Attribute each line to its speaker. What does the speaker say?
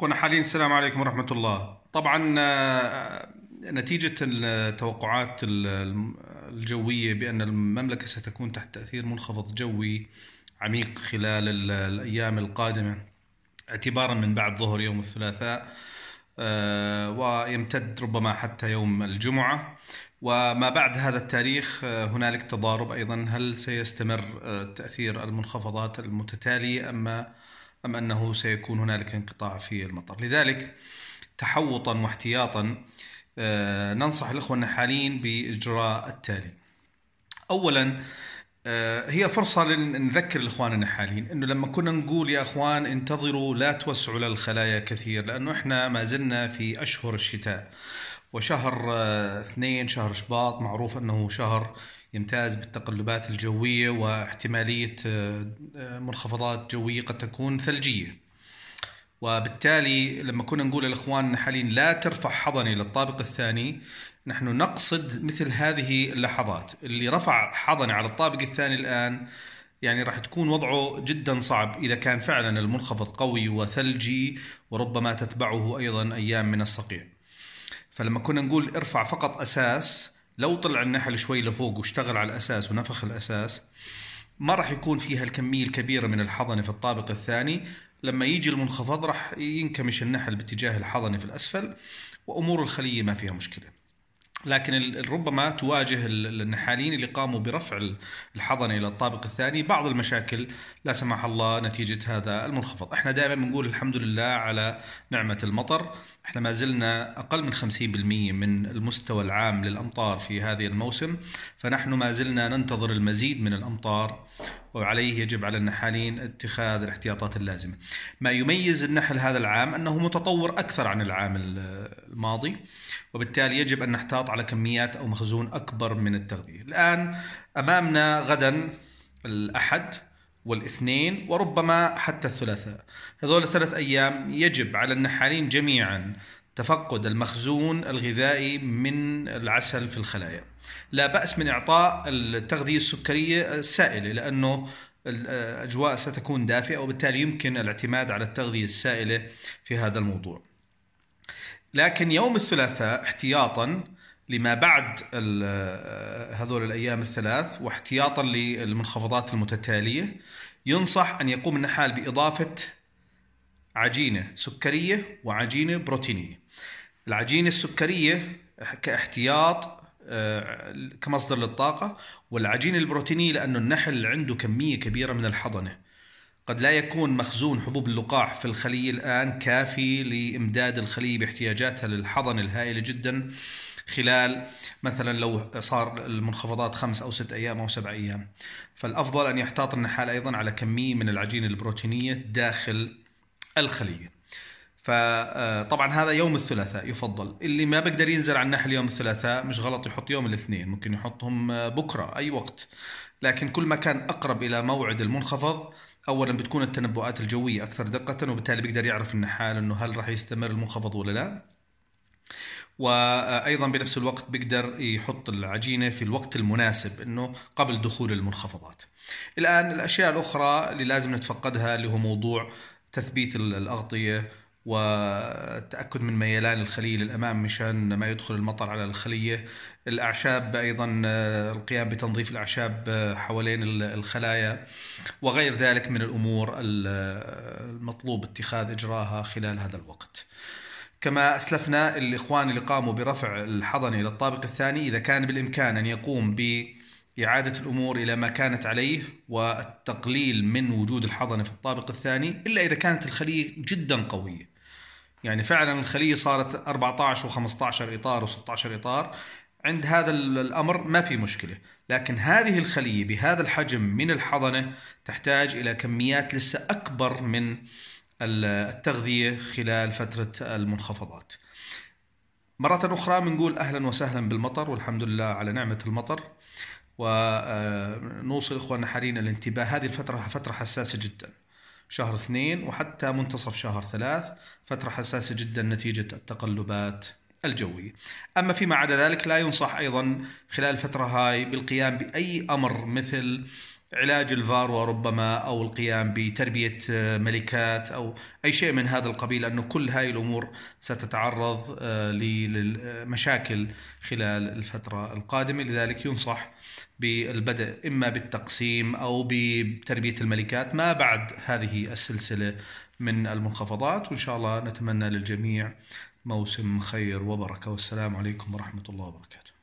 Speaker 1: أخونا حالين السلام عليكم ورحمة الله طبعا آه، آه، نتيجة التوقعات الجوية بأن المملكة ستكون تحت تأثير منخفض جوي عميق خلال الأيام القادمة اعتبارا من بعد ظهر يوم الثلاثاء آه، ويمتد ربما حتى يوم الجمعة وما بعد هذا التاريخ هنالك تضارب أيضا هل سيستمر تأثير المنخفضات المتتالية أما أم أنه سيكون هنالك انقطاع في المطر لذلك تحوطا واحتياطا آه، ننصح الإخوة النحالين بإجراء التالي أولا آه، هي فرصة لنذكر الإخوان النحالين أنه لما كنا نقول يا أخوان انتظروا لا توسعوا للخلايا كثير لأنه إحنا ما زلنا في أشهر الشتاء وشهر آه، اثنين شهر شباط معروف انه شهر يمتاز بالتقلبات الجويه واحتماليه آه، آه، منخفضات جويه قد تكون ثلجيه. وبالتالي لما كنا نقول لاخواننا حاليا لا ترفع حضني للطابق الثاني نحن نقصد مثل هذه اللحظات اللي رفع حضني على الطابق الثاني الان يعني راح تكون وضعه جدا صعب اذا كان فعلا المنخفض قوي وثلجي وربما تتبعه ايضا ايام من الصقيع. فلما كنا نقول ارفع فقط اساس لو طلع النحل شوي لفوق واشتغل على الاساس ونفخ الاساس ما راح يكون فيها الكميه الكبيره من الحضنه في الطابق الثاني لما يجي المنخفض راح ينكمش النحل باتجاه الحضنه في الاسفل وامور الخليه ما فيها مشكله لكن ربما تواجه النحالين اللي قاموا برفع الحضنه الى الطابق الثاني بعض المشاكل لا سمح الله نتيجه هذا المنخفض، احنا دائما بنقول الحمد لله على نعمه المطر، احنا ما زلنا أقل من 50% من المستوى العام للأمطار في هذه الموسم فنحن ما زلنا ننتظر المزيد من الأمطار وعليه يجب على النحالين اتخاذ الاحتياطات اللازمة ما يميز النحل هذا العام أنه متطور أكثر عن العام الماضي وبالتالي يجب أن نحتاط على كميات أو مخزون أكبر من التغذية الآن أمامنا غدا الأحد والاثنين وربما حتى الثلاثاء هذول الثلاث أيام يجب على النحالين جميعا تفقد المخزون الغذائي من العسل في الخلايا لا بأس من إعطاء التغذية السكرية السائلة لأنه الأجواء ستكون دافئة وبالتالي يمكن الاعتماد على التغذية السائلة في هذا الموضوع لكن يوم الثلاثاء احتياطا لما بعد هذول الايام الثلاث واحتياطا للمنخفضات المتتاليه ينصح ان يقوم النحال باضافه عجينه سكريه وعجينه بروتينيه. العجينه السكريه كاحتياط آه، كمصدر للطاقه والعجينه البروتينيه لانه النحل عنده كميه كبيره من الحضنه. قد لا يكون مخزون حبوب اللقاح في الخليه الان كافي لامداد الخليه باحتياجاتها للحضنه الهائله جدا خلال مثلا لو صار المنخفضات خمس أو ست أيام أو سبع أيام فالأفضل أن يحتاط النحال أيضا على كمية من العجين البروتينية داخل الخلية فطبعا آه، هذا يوم الثلاثاء يفضل اللي ما بقدر ينزل على النحل يوم الثلاثاء مش غلط يحط يوم الاثنين ممكن يحطهم آه، بكرة أي وقت لكن كل ما كان أقرب إلى موعد المنخفض اولا بتكون التنبؤات الجويه اكثر دقه وبالتالي بيقدر يعرف النحال انه هل راح يستمر المنخفض ولا لا وايضا بنفس الوقت بيقدر يحط العجينه في الوقت المناسب انه قبل دخول المنخفضات. الان الاشياء الاخرى اللي لازم نتفقدها اللي هو موضوع تثبيت الاغطيه والتاكد من ميلان الخليه للامام مشان ما يدخل المطر على الخليه الاعشاب ايضا القيام بتنظيف الاعشاب حوالين الخلايا وغير ذلك من الامور المطلوب اتخاذ اجراها خلال هذا الوقت كما أسلفنا الإخوان اللي قاموا برفع الحضنة إلى الطابق الثاني إذا كان بالإمكان أن يقوم بإعادة الأمور إلى ما كانت عليه والتقليل من وجود الحضنة في الطابق الثاني إلا إذا كانت الخلية جدا قوية يعني فعلا الخلية صارت 14 و15 إطار و16 إطار عند هذا الأمر ما في مشكلة لكن هذه الخلية بهذا الحجم من الحضنة تحتاج إلى كميات لسه أكبر من التغذية خلال فترة المنخفضات مرة أخرى بنقول أهلا وسهلا بالمطر والحمد لله على نعمة المطر ونوصل آه، إخواننا حرينا الانتباه هذه الفترة فترة حساسة جدا شهر اثنين وحتى منتصف شهر ثلاث فترة حساسة جدا نتيجة التقلبات الجوية أما فيما عدا ذلك لا ينصح أيضا خلال الفترة هاي بالقيام بأي أمر مثل علاج الفار وربما او القيام بتربيه ملكات او اي شيء من هذا القبيل لانه كل هاي الامور ستتعرض آه، لمشاكل خلال الفتره القادمه لذلك ينصح بالبدء اما بالتقسيم او بتربيه الملكات ما بعد هذه السلسله من المنخفضات وان شاء الله نتمنى للجميع موسم خير وبركه والسلام عليكم ورحمه الله وبركاته